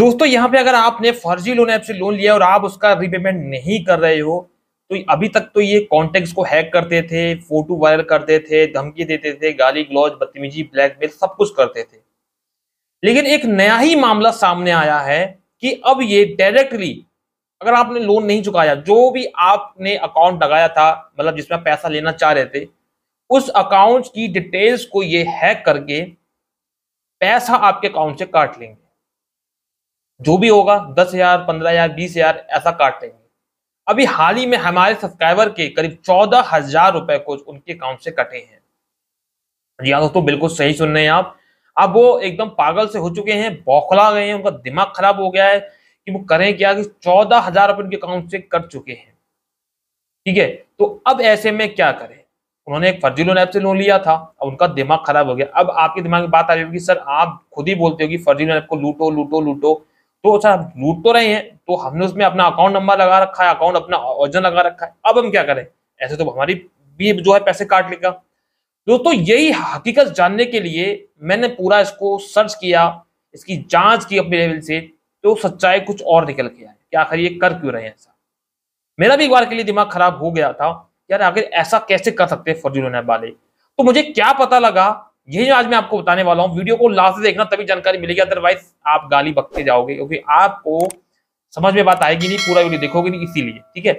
दोस्तों यहाँ पे अगर आपने फर्जी लोन ऐप से लोन लिया और आप उसका रिपेमेंट नहीं कर रहे हो तो अभी तक तो ये कॉन्टेक्ट को हैक करते थे फोटो वायरल करते थे धमकी देते थे गाली ग्लॉज बदतमीजी ब्लैकमेल सब कुछ करते थे लेकिन एक नया ही मामला सामने आया है कि अब ये डायरेक्टली अगर आपने लोन नहीं चुकाया जो भी आपने अकाउंट लगाया था मतलब जिसमें आप पैसा लेना चाह रहे थे उस अकाउंट की डिटेल्स को ये हैक करके पैसा आपके अकाउंट से काट लेंगे जो भी होगा दस हजार पंद्रह हजार बीस हजार ऐसा काट लेंगे अभी हाल ही में हमारे सब्सक्राइबर के करीब चौदह हजार रुपए कुछ उनके अकाउंट से कटे हैं जी हाँ दोस्तों बिल्कुल सही सुन रहे हैं आप अब वो एकदम पागल से हो चुके हैं बौखला गए हैं उनका दिमाग खराब हो गया है कि वो करें क्या कि चौदह हजार रुपए उनके अकाउंट से कट चुके हैं ठीक है तो अब ऐसे में क्या करें उन्होंने एक फर्जी लोन ऐप से लोन लिया था अब उनका दिमाग खराब हो गया अब आपके दिमाग में बात आ रही होगी सर आप खुद ही बोलते हो कि फर्जी लोन ऐप को लूटो लूटो लूटो तो अच्छा लूट तो रहे हैं तो हमने उसमें अपना अकाउंट नंबर लगा रखा है अकाउंट अपना ओरिजिन लगा रखा है अब हम क्या करें ऐसे तो हमारी भी जो है पैसे काट लेगा दोस्तों यही हकीकत जानने के लिए मैंने पूरा इसको सर्च किया इसकी जांच की अपने लेवल से तो सच्चाई कुछ और निकल के आए कि आखिर ये कर क्यों रहे हैं ऐसा मेरा भी एक बार के लिए दिमाग खराब हो गया था यार आखिर ऐसा कैसे कर सकते हैं फर्जी फॉर्चूनर वाले तो मुझे क्या पता लगा यही जो आज मैं आपको बताने वाला हूँ वीडियो को लास्ट से देखना तभी जानकारी मिलेगी अदरवाइज आप गाली बकते जाओगे क्योंकि आपको समझ में बात आएगी नहीं पूरा वीडियो देखोगे नहीं इसीलिए ठीक है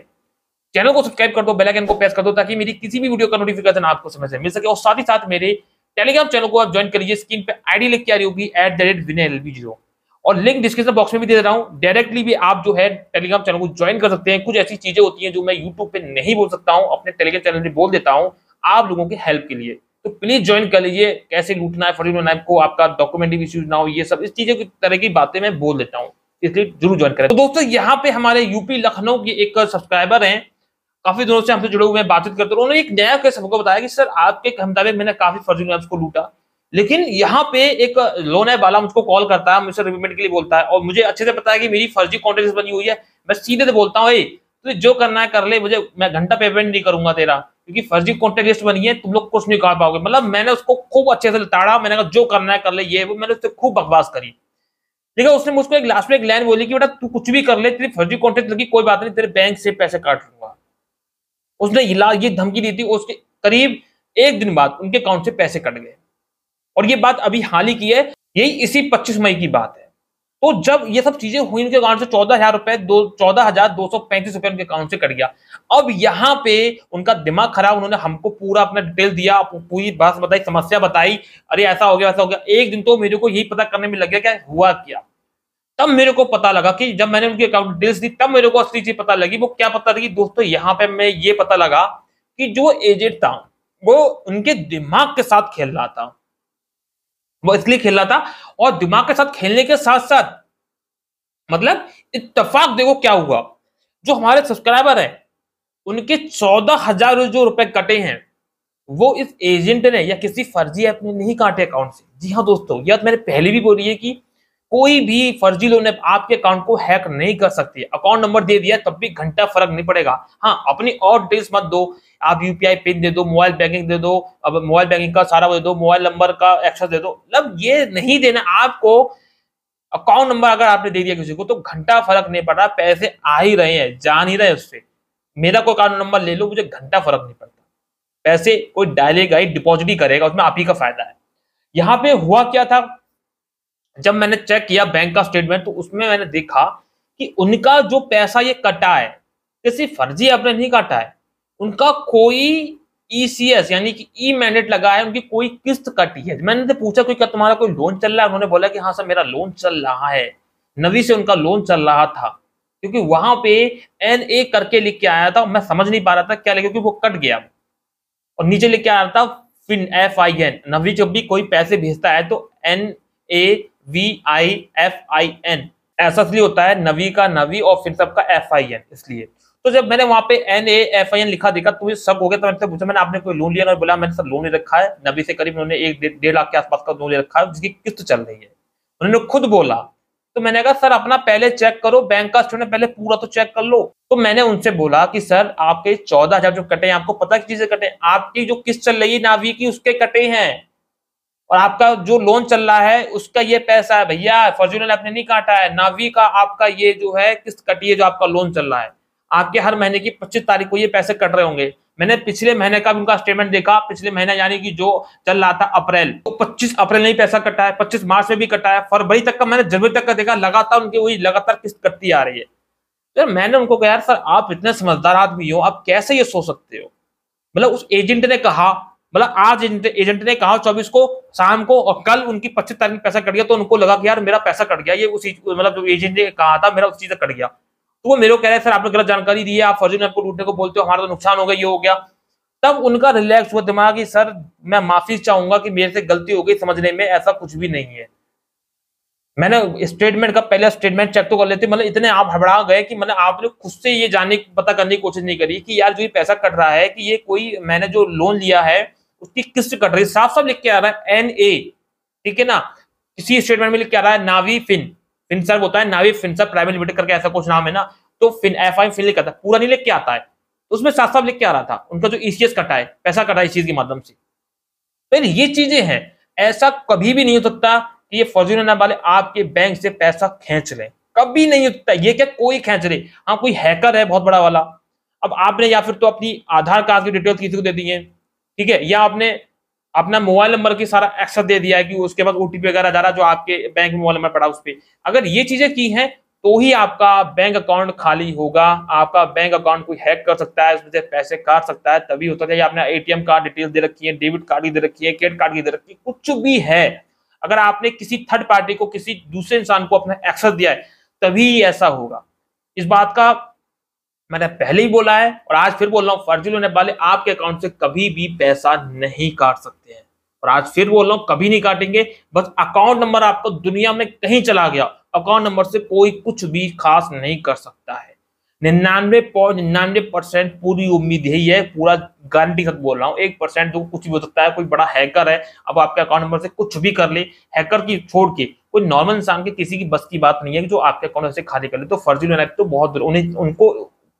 चैनल को सब्सक्राइब कर दो बेल आइकन को प्रेस कर दो ताकि मेरी किसी भी वीडियो का नोटिफिकेशन आपको समय से मिल सके और साथ ही साथ मेरे टेलीग्राम चैनल को आप ज्वाइन कर लीजिए स्क्रीन पे आईडी लिख के आ रही होगी at the rate Vinay zero और लिंक डिस्क्रिप्शन बॉक्स में भी दे रहा हूँ डायरेक्टली भी आप जो है टेलीग्राम चैनल को ज्वाइन कर सकते हैं कुछ ऐसी चीजें होती हैं जो मैं यूट्यूब पे नहीं बोल सकता हूँ अपने टेलीग्राम चैनल में बोल देता हूँ आप लोगों की हेल्प के लिए तो प्लीज ज्वाइन कर लीजिए कैसे लूटना है फॉर्चून नाइफ को आपका डॉक्यूमेंटिव इश्यूज ना हो ये सब इस चीजों की तरह की बातें मैं बोल देता हूँ इसलिए जरूर ज्वाइन करें तो दोस्तों यहाँ पे हमारे यूपी लखनऊ के एक सब्सक्राइबर हैं काफी दिनों से हमसे जुड़े हुए हैं बातचीत करते उन्होंने एक नया के सबको बताया कि सर आपके मुताबिक मैंने काफी फर्जी ऐप्स को लूटा लेकिन यहाँ पे एक लोन है वाला मुझको कॉल करता है मुझसे रिपेमेंट के लिए बोलता है और मुझे अच्छे से पता है कि मेरी फर्जी कॉन्ट्रेक्ट बनी हुई है मैं सीधे से बोलता हूँ तो जो करना है कर ले मुझे मैं घंटा पेमेंट नहीं करूंगा तेरा क्योंकि फर्जी कॉन्टेक्ट लिस्ट बनी है तुम लोग कुछ नहीं कर पाओगे मतलब मैंने उसको खूब अच्छे से लताड़ा मैंने कहा जो करना है कर ले ये वो मैंने उससे खूब बकवास करी ठीक है उसने मुझको एक लास्ट में एक लाइन बोली कि बेटा तू कुछ भी कर ले तेरी फर्जी कॉन्टेक्ट लगी कोई बात नहीं तेरे बैंक से पैसे काट लूंगा उसने ये धमकी दी थी उसके करीब एक दिन बाद उनके अकाउंट से पैसे कट गए और ये बात अभी हाल ही की है यही इसी पच्चीस मई की बात है तो जब ये सब चीजें हुई उनके अकाउंट से चौदह हजार रुपए दो चौदह हजार दो सौ पैंतीस रुपए उनके अकाउंट से कट गया अब यहां पे उनका दिमाग खराब उन्होंने हमको पूरा अपना डिटेल दिया पूरी बात बताई समस्या बताई अरे ऐसा हो गया ऐसा हो गया एक दिन तो मेरे को यही पता करने में लग गया क्या हुआ क्या तब मेरे को पता लगा कि जब मैंने उनकी अकाउंट डिटेल्स दी तब मेरे को असली चीज पता लगी वो क्या पता लगी दोस्तों यहाँ पे मैं ये पता लगा कि जो एजेड था वो उनके दिमाग के साथ खेल रहा था वो इसलिए खेल रहा था और दिमाग के साथ खेलने के साथ साथ मतलब इतफाक देखो क्या हुआ जो हमारे सब्सक्राइबर है उनके चौदह हजार जो रुपए कटे हैं वो इस एजेंट ने या किसी फर्जी ऐप ने नहीं काटे अकाउंट से जी हाँ दोस्तों यह तो मैंने पहले भी बोली है कि कोई भी फर्जी लोन ऐप आपके अकाउंट को हैक नहीं कर सकती अकाउंट नंबर दे दिया तब भी घंटा फर्क नहीं पड़ेगा हाँ अपनी और डिटेल्स मत दो आप यूपीआई पिन दे दो मोबाइल बैंकिंग दे दो अब मोबाइल बैंकिंग का सारा दे दो मोबाइल नंबर का एक्सेस दे दो मतलब ये नहीं देना आपको अकाउंट नंबर अगर आपने दे दिया किसी को तो घंटा फर्क नहीं पड़ रहा पैसे आ ही रहे हैं जान ही रहे उससे मेरा कोई अकाउंट नंबर ले लो मुझे घंटा फर्क नहीं पड़ता पैसे कोई डालेगा ही डिपॉजिट ही करेगा उसमें आप ही का फायदा है यहाँ पे हुआ क्या था जब मैंने चेक किया बैंक का स्टेटमेंट तो उसमें मैंने देखा कि उनका जो पैसा ये कटा है किसी फर्जी आपने नहीं काटा है उनका कोई ईसीएस e यानी कि ई मैंडेट लगा है उनकी कोई किस्त कटी है मैंने तो पूछा कोई क्या तुम्हारा कोई लोन चल रहा है उन्होंने बोला कि हाँ सर मेरा लोन चल रहा है नवी से उनका लोन चल रहा था क्योंकि वहां पे एन ए करके लिख के आया था मैं समझ नहीं पा रहा था क्या लिखा क्योंकि वो कट गया और नीचे लिख के आ रहा था fin F I N Navi जब भी कोई पैसे भेजता है तो N A V I F I N ऐसा इसलिए होता है नवी का नवी और फिर सबका एफ आई एन इसलिए तो जब मैंने वहां पे N A F I N लिखा देखा तो सब हो गया तो मैंने पूछा मैंने आपने कोई लोन लिया बोला मैंने सर लोन ले रखा है नबी से करीब उन्होंने एक डेढ़ लाख के आसपास का लोन ले रखा है जिसकी किस्त चल रही है उन्होंने खुद बोला तो मैंने कहा सर अपना पहले चेक करो बैंक का स्टूडेंट पहले पूरा तो चेक कर लो तो मैंने उनसे बोला कि सर आपके चौदह हजार जो कटे हैं आपको पता चीज चीजें कटे आपकी जो किस्त चल रही है नावी की उसके कटे हैं और आपका जो लोन चल रहा है उसका ये पैसा है भैया फॉर्चुनर आपने नहीं काटा है नावी का आपका ये जो है किस्त कटी है जो आपका लोन चल रहा है आपके हर महीने की पच्चीस तारीख को ये पैसे कट रहे होंगे मैंने पिछले महीने का भी उनका स्टेटमेंट देखा पिछले महीने यानी कि जो चल रहा था अप्रैल तो 25 अप्रैल में पैसा कटा है 25 मार्च में भी कटा है फरवरी तक का मैंने जनवरी तक का देखा लगातार उनकी वही लगातार किस्त कटती आ रही है तो मैंने उनको कहा यार सर आप इतने समझदार आदमी हो आप कैसे ये सोच सकते हो मतलब उस एजेंट ने कहा मतलब आज एजेंट ने कहा चौबीस को शाम को और कल उनकी पच्चीस तारीख पैसा कट गया तो उनको लगा कि यार मेरा पैसा कट गया ये उसी मतलब जो एजेंट ने कहा था मेरा उस चीज कट गया तो वो मेरे को कह रहे हैं सर आपने गलत जानकारी दी है आप फर्जी आपको टूटने को बोलते हो हमारा तो नुकसान हो गया ये हो गया तब उनका रिलैक्स हुआ दिमाग कि सर मैं माफी चाहूंगा कि मेरे से गलती हो गई समझने में ऐसा कुछ भी नहीं है मैंने स्टेटमेंट का पहला स्टेटमेंट चेक तो कर लेते मतलब इतने आप हड़बड़ा गए कि मतलब आपने खुद से ये जानने पता करने की कोशिश नहीं करी कि यार जो ये पैसा कट रहा है कि ये कोई मैंने जो लोन लिया है उसकी किस्त कट रही है साफ साफ लिख के आ रहा है एन ए ठीक है ना किसी स्टेटमेंट में लिख के आ रहा है नावी फिन फिनसर्व होता है नावी फिनसर्व प्राइवेट लिमिटेड करके ऐसा कुछ नाम है ना तो फिन एफ आई फिन लिखा था पूरा नहीं लिख के आता है तो उसमें साफ साफ लिख के आ रहा था उनका जो ईसीएस e कटा है पैसा कटा है इस चीज के माध्यम से फिर तो ये चीजें हैं ऐसा कभी भी नहीं हो सकता कि ये फौजी नाम वाले आपके बैंक से पैसा खींच लें कभी नहीं हो सकता ये क्या कोई खींच रहे हाँ कोई हैकर है बहुत बड़ा वाला अब आपने या फिर तो अपनी आधार कार्ड की डिटेल्स किसी को दे दी है ठीक है या आपने अपना मोबाइल नंबर के सारा एक्सेस दे दिया है कि उसके बाद ओटीपी वगैरह जा रहा जो आपके बैंक मोबाइल नंबर पड़ा उस पर अगर ये चीजें की हैं तो ही आपका बैंक अकाउंट खाली होगा आपका बैंक अकाउंट कोई हैक कर सकता है उसमें से पैसे काट सकता है तभी होता है आपने एटीएम कार्ड डिटेल दे रखी है डेबिट कार्ड की दे रखी है क्रेडिट कार्ड की दे रखी है कुछ भी है अगर आपने किसी थर्ड पार्टी को किसी दूसरे इंसान को अपना एक्सेस दिया है तभी ऐसा होगा इस बात का मैंने पहले ही बोला है और आज फिर बोल रहा हूँ फर्जी लेने वाले आपके अकाउंट से कभी भी पैसा नहीं काट सकते हैं और आज फिर बोल रहा हूँ कभी नहीं काटेंगे बस अकाउंट नंबर आपको दुनिया में कहीं चला गया अकाउंट नंबर से कोई कुछ भी खास नहीं कर सकता है निन्यानवे पॉइंट निन्यानवे परसेंट पूरी उम्मीद यही है पूरा गारंटी तक बोल रहा हूँ एक परसेंट तो कुछ भी हो सकता है कोई बड़ा हैकर है अब आपके अकाउंट नंबर से कुछ भी कर ले हैकर की छोड़ के कोई नॉर्मल इंसान के किसी की बस की बात नहीं है कि जो आपके अकाउंट से खाली कर ले तो फर्जी लोन ऐप तो बहुत उन्हें उनको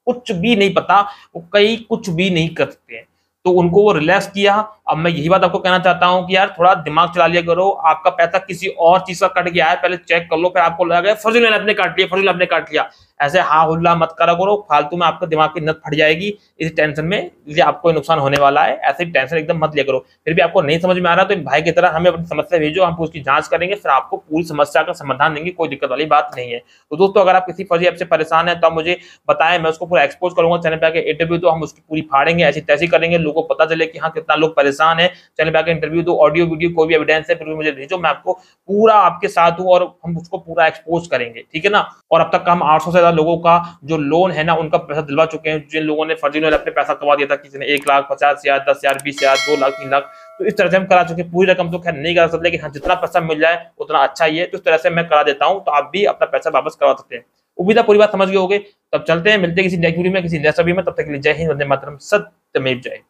कुछ भी नहीं पता वो कई कुछ भी नहीं करते हैं तो उनको वो रिलैक्स किया अब मैं यही बात आपको कहना चाहता हूँ कि यार थोड़ा दिमाग चला लिया करो आपका पैसा किसी और चीज का कट गया है पहले चेक कर लो फिर आपको लगा गया फर्जी मैंने अपने काट लिया फर्जी आपने काट लिया ऐसे हाँ हुल्ला मत करा करो फालतू में आपका दिमाग की नत फट जाएगी इस टेंशन में इसलिए आपको नुकसान होने वाला है ऐसे टेंशन एकदम मत लिया करो फिर भी आपको नहीं समझ में आ रहा तो इन भाई की तरह हमें अपनी समस्या भेजो हम उसकी जांच करेंगे फिर आपको पूरी समस्या का समाधान देंगे कोई दिक्कत वाली बात नहीं है तो दोस्तों अगर आप किसी फर्जी ऐप से परेशान है तो आप मुझे बताएं मैं उसको पूरा एक्सपोज करूंगा चैनल पर आगे इंटरव्यू तो हम उसकी पूरी फाड़ेंगे ऐसी तैसी करेंगे लोगों को पता चले कि हाँ कितना लोग परेशान परेशान है चैनल पे आकर इंटरव्यू दो ऑडियो वीडियो कोई भी एविडेंस है फिर भी मुझे भेजो मैं आपको पूरा आपके साथ हूँ और हम उसको पूरा एक्सपोज करेंगे ठीक है ना और अब तक हम आठ से ज्यादा लोगों का जो लोन है ना उनका पैसा दिलवा चुके हैं जिन लोगों ने फर्जी लोन अपने पैसा कमा दिया था किसी ने एक लाख पचास हजार दस हजार बीस हजार दो लाख तीन लाख तो इस तरह से हम करा चुके पूरी रकम तो खैर नहीं करा सकते लेकिन हाँ जितना पैसा मिल जाए उतना अच्छा ही है तो इस तरह से मैं करा देता हूँ तो आप भी अपना पैसा वापस करवा सकते हैं उम्मीद है पूरी बात समझ गए होगे तब चलते हैं मिलते हैं किसी नेक्स्ट वीडियो में किसी नेक्स्ट सभी में तब तक के लिए जय हिंद वंदे मातरम सत्यमेव जय